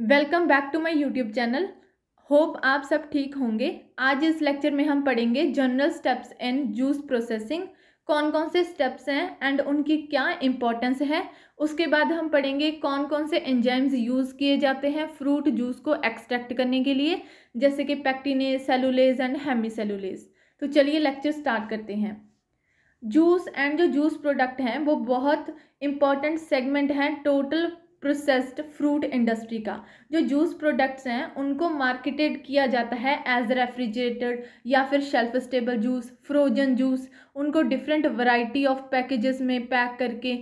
Welcome back to my YouTube channel hope आप सब ठीक होंगे आज इस लेक्चर में हम पढ़ेंगे general steps in juice processing कौन कौन से स्टेप्स हैं एंड उनकी क्या इम्पोर्टेंस है उसके बाद हम पढ़ेंगे कौन कौन से एंजाइम्स यूज़ किए जाते हैं फ्रूट जूस को एक्सट्रैक्ट करने के लिए जैसे कि pectinase cellulase and hemicellulase तो चलिए लेक्चर स्टार्ट करते हैं जूस एंड जो जूस प्रोडक्ट हैं वो बहुत इम्पॉर्टेंट सेगमेंट हैं टोटल प्रोसेस्ड फ्रूट इंडस्ट्री का जो जूस प्रोडक्ट्स हैं उनको मार्केटेड किया जाता है एज रेफ्रिजरेटेड या फिर shelf stable juice frozen juice उनको डिफरेंट वैरायटी ऑफ पैकेजेस में पैक करके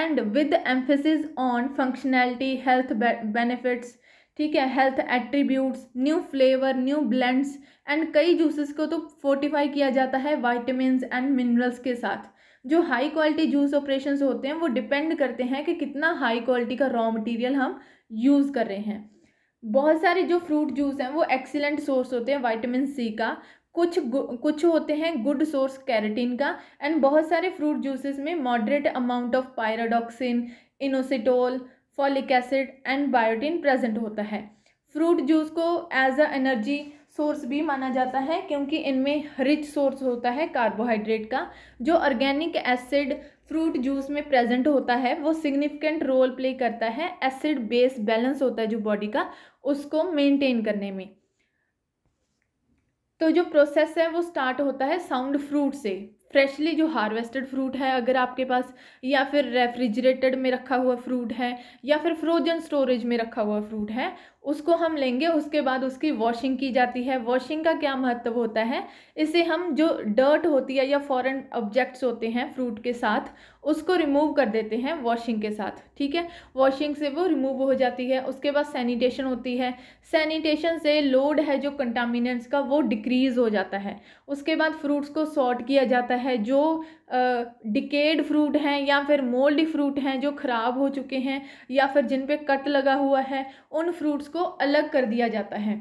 and with emphasis on functionality health benefits ठीक है health attributes new flavour new blends and कई जूसेस को तो फोर्टिफाई किया जाता है वाइटमिन एंड मिनरल्स के साथ जो हाई क्वालिटी जूस ऑपरेशन होते हैं वो डिपेंड करते हैं कि कितना हाई क्वालिटी का रॉ मटेरियल हम यूज़ कर रहे हैं बहुत सारे जो फ्रूट जूस हैं वो एक्सीलेंट सोर्स होते हैं वाइटामिन सी का कुछ कुछ होते हैं गुड सोर्स कैरेटीन का एंड बहुत सारे फ्रूट जूसेस में moderate amount of pyridoxine inositol folic acid and biotin present होता है फ्रूट जूस को एज अ एनर्जी सोर्स भी माना जाता है क्योंकि इनमें रिच सोर्स होता है कार्बोहाइड्रेट का जो ऑर्गेनिक एसिड फ्रूट जूस में प्रेजेंट होता है वो सिग्निफिकेंट रोल प्ले करता है एसिड बेस बैलेंस होता है जो बॉडी का उसको मेंटेन करने में तो जो प्रोसेस है वो स्टार्ट होता है साउंड फ्रूट से फ्रेशली जो हार्वेस्टेड फ्रूट है अगर आपके पास या फिर रेफ्रिजरेटेड में रखा हुआ फ्रूट है या फिर फ्रोजन स्टोरेज में रखा हुआ फ्रूट है उसको हम लेंगे उसके बाद उसकी वॉशिंग की जाती है वॉशिंग का क्या महत्व होता है इसे हम जो डर्ट होती है या फॉरेन ऑब्जेक्ट्स होते हैं फ्रूट के साथ उसको रिमूव कर देते हैं वॉशिंग के साथ ठीक है वॉशिंग से वो रिमूव हो जाती है उसके बाद सैनिटेशन होती है सैनिटेशन से लोड है जो कंटामिनेंट्स का वो डिक्रीज़ हो जाता है उसके बाद फ्रूट्स को सॉर्ट किया जाता है जो डिकेड फ्रूट हैं या फिर मोल्ड फ्रूट हैं जो ख़राब हो चुके हैं या फिर जिन पे कट लगा हुआ है उन फ्रूट्स को अलग कर दिया जाता है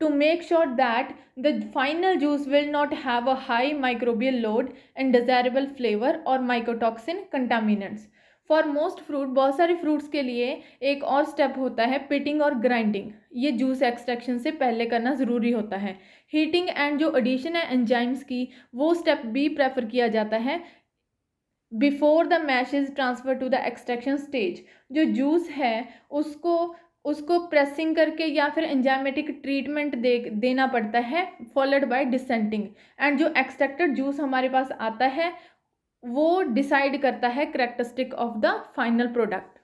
to make sure that the final juice will not have a high microbial load and desirable flavour और mycotoxin contaminants for most fruit बहुत सारे फ्रूट्स के लिए एक और स्टेप होता है पिटिंग और ग्राइंडिंग ये जूस एक्सट्रैक्शन से पहले करना ज़रूरी होता है हीटिंग एंड जो एडिशन है एंजाइम्स की वो स्टेप भी प्रेफर किया जाता है before the mash is transfer to the extraction stage जो जूस है उसको उसको प्रेसिंग करके या फिर एंजाइमेटिक ट्रीटमेंट दे देना पड़ता है फॉलोड बाय डिसेंटिंग एंड जो एक्सट्रैक्टेड जूस हमारे पास आता है वो डिसाइड करता है characteristic of the final product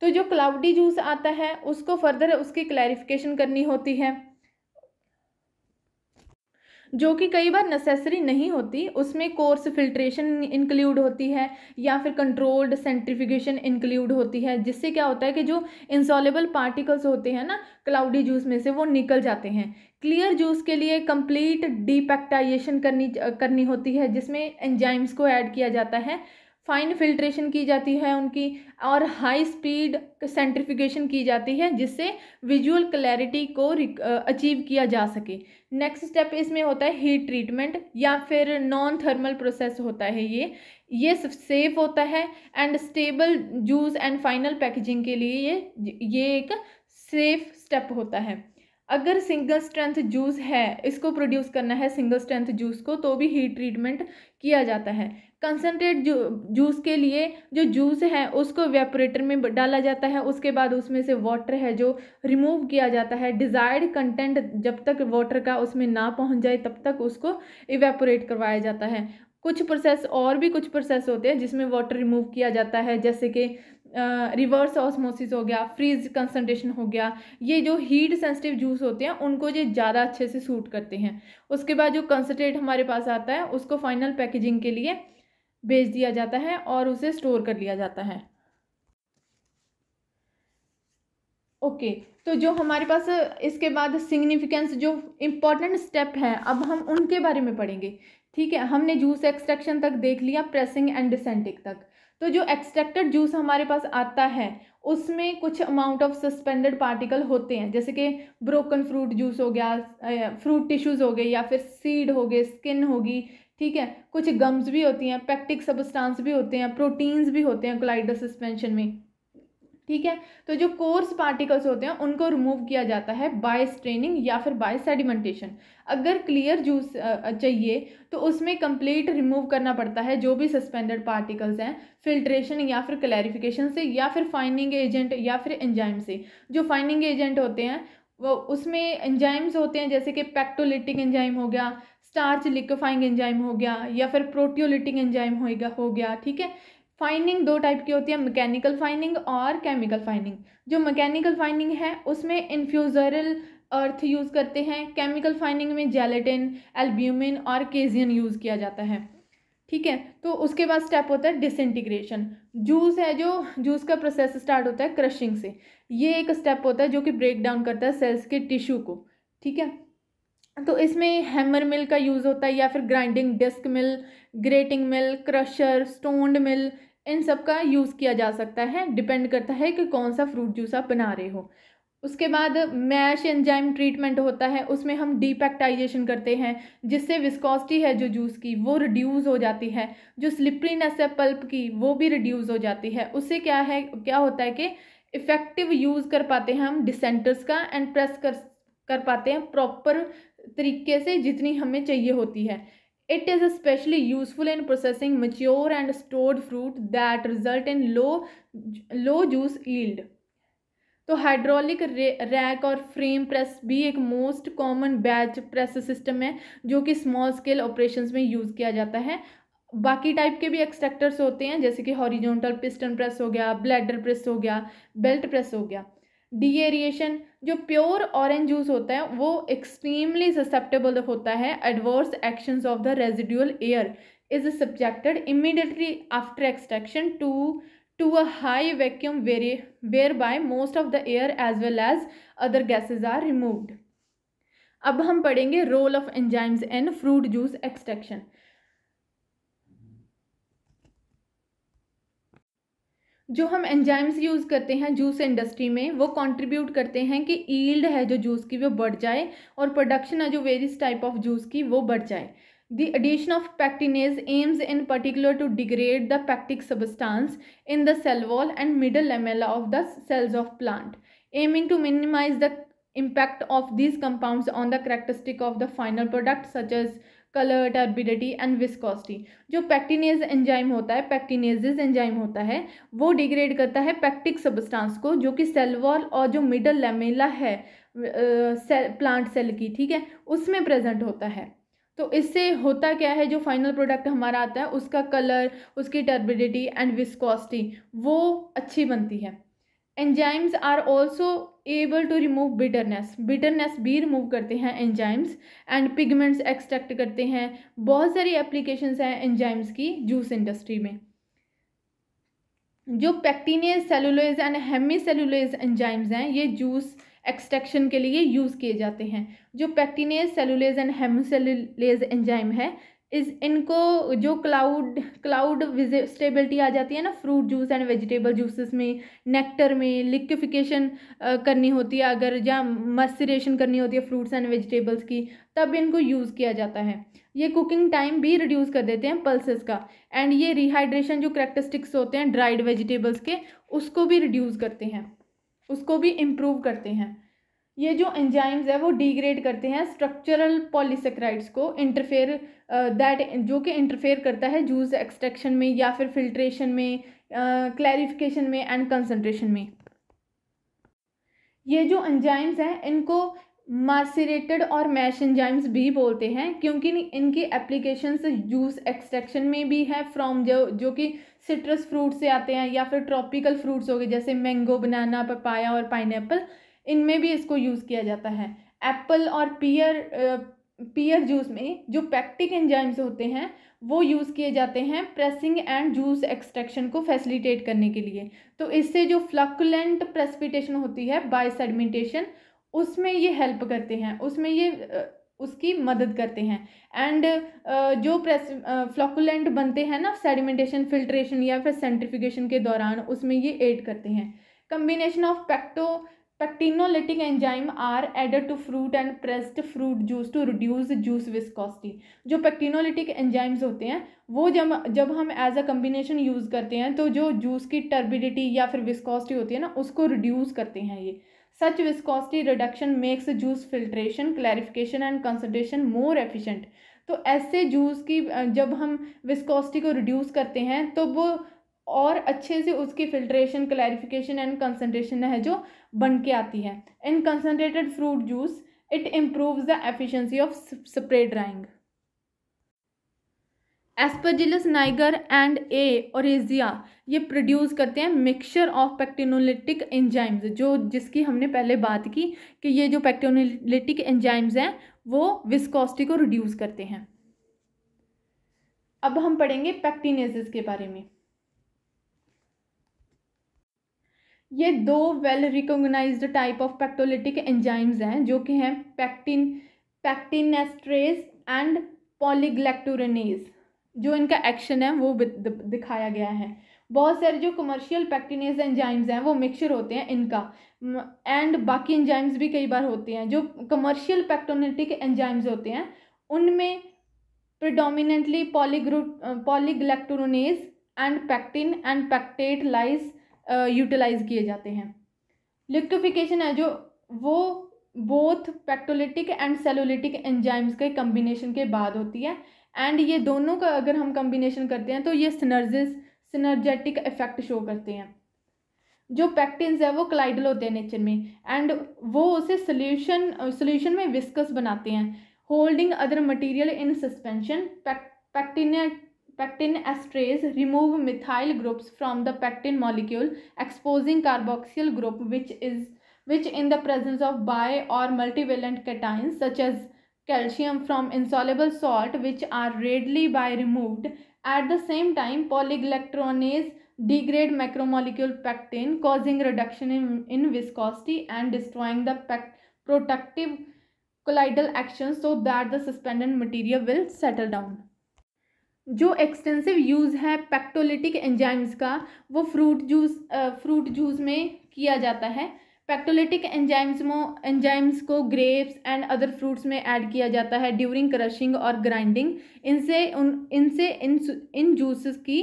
तो जो क्लाउडी जूस आता है उसको फर्दर उसकी क्लैरिफिकेशन करनी होती है जो कि कई बार नेसेसरी नहीं होती उसमें कोर्स फिल्ट्रेशन इंक्लूड होती है या फिर कंट्रोल्ड सेंट्रीफिकेशन इंक्लूड होती है जिससे क्या होता है कि जो इंसॉलेबल पार्टिकल्स होते हैं ना क्लाउडी जूस में से वो निकल जाते हैं क्लियर जूस के लिए कंप्लीट डिपेक्टाइजेशन करनी करनी होती है जिसमें एंजाइम्स को ऐड किया जाता है फाइन फिल्ट्रेशन की जाती है उनकी और हाई स्पीड सेंट्रिफिकेशन की जाती है जिससे विजुअल क्लैरिटी को अचीव किया जा सके नेक्स्ट स्टेप इसमें होता है हीट ट्रीटमेंट या फिर नॉन थर्मल प्रोसेस होता है ये ये सेफ होता है and stable juice and final packaging के लिए ये ये एक सेफ स्टेप होता है अगर सिंगल स्ट्रेंथ जूस है इसको प्रोड्यूस करना है सिंगल स्ट्रेंथ जूस को तो भी हीट ट्रीटमेंट किया जाता है कंसनट्रेट जू जूस के लिए जो जूस है उसको वेपोरेटर में डाला जाता है उसके बाद उसमें से वाटर है जो रिमूव किया जाता है डिज़ायर्ड कंटेंट जब तक वाटर का उसमें ना पहुंच जाए तब तक उसको इवेपोरेट करवाया जाता है कुछ प्रोसेस और भी कुछ प्रोसेस होते हैं जिसमें वाटर रिमूव किया जाता है जैसे कि रिवर्स ऑस्मोसिस हो गया फ्रीज कंसनट्रेशन हो गया ये जो हीट सेंसिटिव जूस होते हैं उनको ये ज़्यादा अच्छे से सूट करते हैं उसके बाद जो कंसनट्रेट हमारे पास आता है उसको फाइनल पैकेजिंग के लिए भेज दिया जाता है और उसे स्टोर कर लिया जाता है ओके okay, तो जो हमारे पास इसके बाद सिग्निफिकेंस जो इम्पॉर्टेंट स्टेप हैं अब हम उनके बारे में पढ़ेंगे ठीक है हमने जूस एक्सट्रैक्शन तक देख लिया प्रेसिंग एंड डिसेंटिक तक तो जो एक्सट्रैक्टेड जूस हमारे पास आता है उसमें कुछ अमाउंट ऑफ सस्पेंडेड पार्टिकल होते हैं जैसे कि ब्रोकन फ्रूट जूस हो गया फ्रूट टिश्यूज़ हो गए या फिर सीड हो गए स्किन होगी ठीक है कुछ गम्स भी होती हैं पैक्टिक सबस्टांस भी होते हैं प्रोटीन्स भी होते हैं क्लाइडो सस्पेंशन में ठीक है तो जो कोर्स पार्टिकल्स होते हैं उनको रिमूव किया जाता है बाय स्ट्रेनिंग या फिर बाय सेडिमेंटेशन अगर क्लियर जूस चाहिए तो उसमें कंप्लीट रिमूव करना पड़ता है जो भी सस्पेंडेड पार्टिकल्स हैं फिल्ट्रेशन या फिर क्लैरिफिकेशन से या फिर फाइनिंग एजेंट या फिर एंजाइम से जो फाइनिंग एजेंट होते हैं वो उसमें एंजाइम्स होते हैं जैसे कि पैक्टोलिटिक एंजाइम हो गया स्टार्च लिक्विफाइंग एंजाइम हो गया या फिर प्रोटियोलिटिक एंजाइम गया हो गया ठीक है फाइनिंग दो टाइप की होती है मैकेनिकल फाइनिंग और केमिकल फाइनिंग जो मैकेनिकल फाइनिंग है उसमें इन्फ्यूज़रल अर्थ यूज़ करते हैं केमिकल फाइनिंग में जेलेटिन एल्ब्यूमिन और केजियन यूज़ किया जाता है ठीक है तो उसके बाद स्टेप होता है डिसइंटीग्रेशन जूस है जो जूस का प्रोसेस स्टार्ट होता है क्रशिंग से ये एक स्टेप होता है जो कि ब्रेक डाउन करता है सेल्स के टिश्यू को ठीक है तो इसमें हैमर मिल का यूज़ होता है या फिर grinding disc mill grating mill crusher stoned mill इन सब का यूज़ किया जा सकता है डिपेंड करता है कि कौन सा फ्रूट जूस आप बना रहे हो उसके बाद मैश एंजाइम ट्रीटमेंट होता है उसमें हम डीपैक्टाइजेशन करते हैं जिससे विस्कोसिटी है जो जूस की वो रिड्यूस हो जाती है जो स्लिपरीनेस है पल्प की वो भी रिड्यूस हो जाती है उससे क्या है क्या होता है कि इफ़ेक्टिव यूज़ कर पाते हैं हम डिसेंटर्स का एंड प्रेस कर कर पाते हैं प्रॉपर तरीके से जितनी हमें चाहिए होती है It is especially useful in processing mature and stored fruit that result in low, low juice yield. तो हाइड्रोलिक रैक और फ्रेम प्रेस भी एक most common batch press system है जो कि स्मॉल स्केल ऑपरेशंस में यूज़ किया जाता है बाकी टाइप के भी एक्सट्रैक्टर्स होते हैं जैसे कि हॉरिजॉन्टल पिस्टन प्रेस हो गया ब्लैडर प्रेस हो गया बेल्ट प्रेस हो गया डी एरिएशन जो प्योर ऑरेंज जूस होता है वो एक्सट्रीमली ससेप्टेबल होता है adverse actions of the residual air is subjected immediately after extraction to high vacuum very whereby most of the air as well as other gases are removed अब हम पढ़ेंगे role of enzymes and fruit juice extraction जो हम enzymes use करते हैं juice industry में वो contribute करते हैं कि ईल्ड है जो जूस की वो बढ़ जाए और प्रोडक्शन है जो वेरियस टाइप ऑफ जूस की वो बढ़ जाए the addition of pectinase aims in particular to degrade the pectic substance in the cell wall and middle lamella of the cells of plant aiming to minimise the impact of this compound on the characteristic of the final product such as colour turbidity and viscosity जो pectinase enzyme होता है पैक्टिनेजेज enzyme होता है वो degrade करता है pectic substance को जो कि सेलवॉल और जो मिडल लेमेला है सेल प्लांट सेल की ठीक है उसमें प्रेजेंट होता है तो इससे होता क्या है जो फाइनल प्रोडक्ट हमारा आता है उसका कलर उसकी टर्बिडिटी एंड विस्कोसिटी वो अच्छी बनती है enzymes are also able to remove bitterness bitterness भी रिमूव करते हैं एंजाइम्स एंड पिगमेंट्स एक्सट्रैक्ट करते हैं बहुत सारी एप्लीकेशंस हैं एंजाइम्स की जूस इंडस्ट्री में जो pectinase cellulose and hemicellulose enzymes हैं ये जूस एक्सट्रैक्शन के लिए यूज़ किए जाते हैं जो pectinase cellulase and hemicellulase enzyme है इस इनको जो क्लाउड क्लाउड स्टेबिलिटी आ जाती है ना fruit juice and vegetable juices में नेक्टर में लिक्विफिकेशन करनी होती है अगर या मस्सरेशन करनी होती है फ्रूट्स एंड वेजिटेबल्स की तब इनको यूज़ किया जाता है ये कुकिंग टाइम भी रिड्यूस कर देते हैं पल्सेस का एंड ये रिहाइड्रेशन जो करेक्टरिस्टिक्स होते हैं ड्राइड वेजिटेबल्स के उसको भी रिड्यूस करते हैं उसको भी इम्प्रूव करते हैं ये जो एंजाइम्स है वो डिग्रेड करते हैं स्ट्रक्चरल पॉलीसेक्राइड्स को इंटरफेयर दैट uh, जो कि इंटरफेयर करता है जूस एक्सट्रैक्शन में या फिर फिल्ट्रेशन में क्लैरिफिकेशन uh, में एंड कंसनट्रेशन में ये जो एंजाइम्स हैं इनको मार्सिरेटेड और मैश एंजाइम्स भी बोलते हैं क्योंकि इनकी एप्लीकेशन जूस एक्सट्रैक्शन में भी है फ्रॉम जो जो कि सिट्रस फ्रूट से आते हैं या फिर ट्रॉपिकल फ्रूट्स हो गए जैसे मैंगो बनाना पपाया और पाइनएप्पल इनमें भी इसको यूज़ किया जाता है एप्पल और पियर पियर जूस में जो पैक्टिक एंजाइम्स होते हैं वो यूज़ किए जाते हैं प्रेसिंग एंड जूस एक्सट्रैक्शन को फैसिलिटेट करने के लिए तो इससे जो फ्लकुलेंट प्रेसिपिटेशन होती है बाय सेडमेंटेशन उसमें ये हेल्प करते हैं उसमें ये उसकी मदद करते हैं एंड जो प्रेस फ्लॉकुलेंट बनते हैं ना सेडिमेंटेशन फिल्ट्रेशन या फिर सेंट्रिफिकेशन के दौरान उसमें ये एड करते हैं कम्बिनेशन ऑफ पैक्टो Pectinolytic enzyme are added to fruit and pressed fruit juice to reduce juice viscosity जो pectinolytic एंजाइम्स होते हैं वो जब जब हम एज अ कम्बिनेशन यूज़ करते हैं तो जो जूस की टर्बिडिटी या फिर विस्कोसिटी होती है ना उसको रिड्यूस करते हैं ये such viscosity reduction makes juice filtration clarification and concentration more efficient तो ऐसे जूस की जब हम विस्कोसिटी को रिड्यूस करते हैं तो वो और अच्छे से उसकी फिल्ट्रेशन क्लैरिफिकेशन एंड कंसनट्रेशन है जो बन के आती है in concentrated fruit juice it improve the efficiency of spray drying Aspergillus niger and A और एजिया ये प्रोड्यूस करते हैं मिक्सचर ऑफ पैक्टिनोलिटिक एंजाइम्स जो जिसकी हमने पहले बात की कि ये जो पैक्टिनोलिटिक एंजाइम्स हैं वो विस्कोस्टी को रिड्यूस करते हैं अब हम पढ़ेंगे पैक्टिनेसिस के बारे में ये दो well recognise type of pectolytic enzymes हैं जो कि हैं पैक्टिन पैक्टिनेस्ट्रेज एंड पॉलीग्लैक्टोरनेज जो इनका एक्शन है वो दिखाया गया है बहुत सारे जो कमर्शियल पैक्टिनेज एंजाइम्स हैं वो मिक्सचर होते हैं इनका एंड बाकी एंजाइम्स भी कई बार होते हैं जो कमर्शियल पैक्टोनेटिक एंजाइम्स होते हैं उनमें प्रिडोमिनेंटली पॉलीग्रो polygalacturonase and pectin and pectate lyase utilise किए जाते हैं लिक्टोफिकेशन है जो वो both pectolytic and cellulolytic enzymes के कम्बिनेशन के बाद होती है एंड ये दोनों का अगर हम कम्बिनेशन करते हैं तो ये सिनर्जिस सिनर्जेटिक इफेक्ट शो करते हैं जो पैक्टिन्स है वो क्लाइडल होते हैं नेचर में एंड वो उसे सोल्यूशन सोल्यूशन में विस्कस बनाते हैं holding other material in suspension pectin pectin esterase remove methyl groups from the pectin molecule exposing carboxyl group which is which in the presence of bi or multivalent cations such as calcium from insoluble salt which are readily bi removed at the same time polyelectronase degrade macromolecule pectin causing reduction in, in viscosity and destroying the pect protective colloidal action so that the suspended material will settle down जो extensive use है pectolytic enzymes का वो fruit juice fruit juice में किया जाता है pectolytic enzymes मो enzymes को ग्रेप्स एंड अदर फ्रूट्स में ऐड किया जाता है ड्यूरिंग क्रशिंग और ग्राइंडिंग इनसे उन इनसे इन इन जूसेस की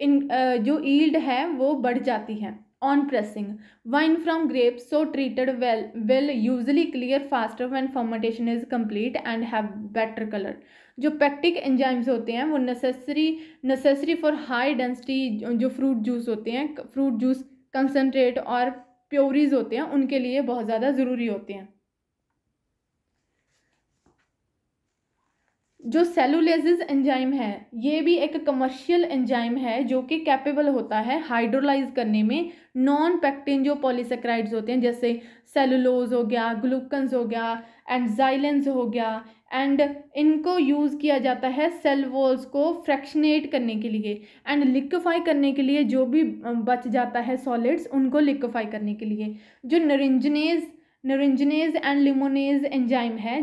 इन जो ईल्ड है वो बढ़ जाती है on pressing wine from grape so treated well will usually clear faster when fermentation is complete and have better colour जो पैक्टिक एंजाइम्स होते हैं वो necessary necessary for high density जो फ्रूट जूस होते हैं फ्रूट जूस कंसनट्रेट और प्योरीज होते हैं उनके लिए बहुत ज़्यादा ज़रूरी होते हैं जो सेलुलेजिज एंजाइम है ये भी एक कमर्शियल एंजाइम है जो कि कैपेबल होता है हाइड्रोलाइज करने में नॉन पैक्टिन जो पॉलीसेक्राइड्स होते हैं जैसे सेलुलोज हो गया ग्लूकन्स हो गया एंडजाइलेंस हो गया एंड इनको यूज़ किया जाता है सेल वॉल्स को फ्रैक्शनेट करने के लिए एंड लिक्विफाई करने के लिए जो भी बच जाता है सॉलिड्स उनको लिक्विफाई करने के लिए जो नरिंजनेज नरिंजनेज एंड लिमोनेज एंजाइम है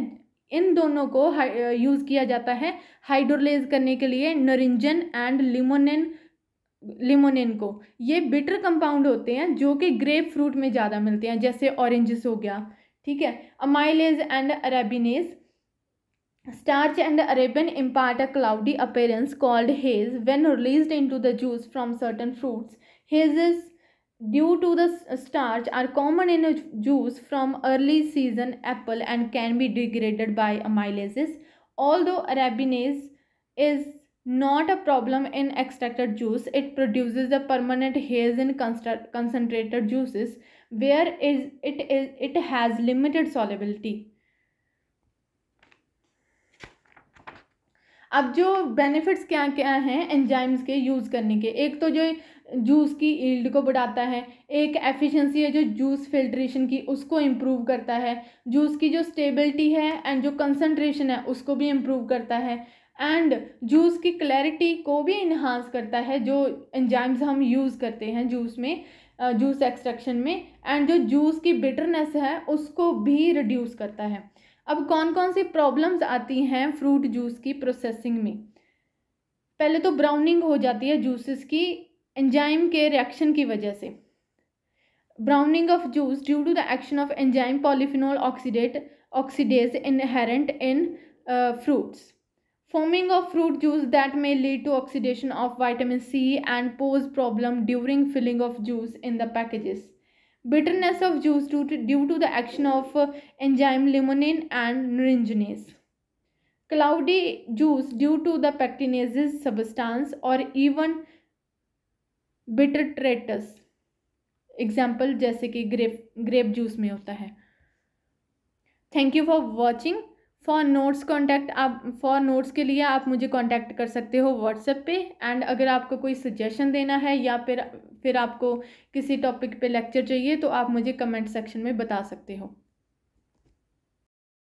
इन दोनों को यूज़ किया जाता है हाइड्रोलेज करने के लिए नरिंजन एंड लिमोनिन लिमोनिन को ये बिटर कंपाउंड होते हैं जो कि ग्रेप फ्रूट में ज़्यादा मिलते हैं जैसे ऑरेंजेस हो गया ठीक है amylase and arabinase starch and arabin impart a cloudy appearance called haze when release into the juice from certain fruits haze is due to the uh, starch are common in uh, juice from early season apple and can be degraded by amylases although arabinase is not a problem in extracted juice it produces the permanent haze in concentrated juices where is it is it has limited solubility अब जो benefits क्या क्या हैं enzymes के use करने के एक तो जो जूस की ईल्ड को बढ़ाता है एक एफिशिएंसी है जो जूस फिल्ट्रेशन की उसको इम्प्रूव करता है जूस की जो स्टेबिलिटी है एंड जो कंसनट्रेशन है उसको भी इम्प्रूव करता है एंड जूस की क्लैरिटी को भी इन्हांस करता है जो एंजाइम्स हम यूज़ करते हैं जूस में जूस uh, एक्सट्रैक्शन में एंड जो जूस की बिटरनेस है उसको भी रिड्यूस करता है अब कौन कौन सी प्रॉब्लम्स आती हैं फ्रूट जूस की प्रोसेसिंग में पहले तो ब्राउनिंग हो जाती है जूसेस की एंजाइम के रिएक्शन की वजह से browning of juice due to the action of enzyme polyphenol oxidate oxidase inherent in fruits forming of fruit juice that may lead to oxidation of vitamin C and pose problem during filling of juice in the packages bitterness of juice due to, due to the action of enzyme limonene and naringenase cloudy juice due to the pectinases substance or even bitter traitors example jaise ki grape grape juice mein hota hai thank you for watching for notes contact आप for notes के लिए आप मुझे contact कर सकते हो WhatsApp पे and अगर आपको कोई सजेशन देना है या फिर फिर आपको किसी टॉपिक पे लेक्चर चाहिए तो आप मुझे कमेंट सेक्शन में बता सकते हो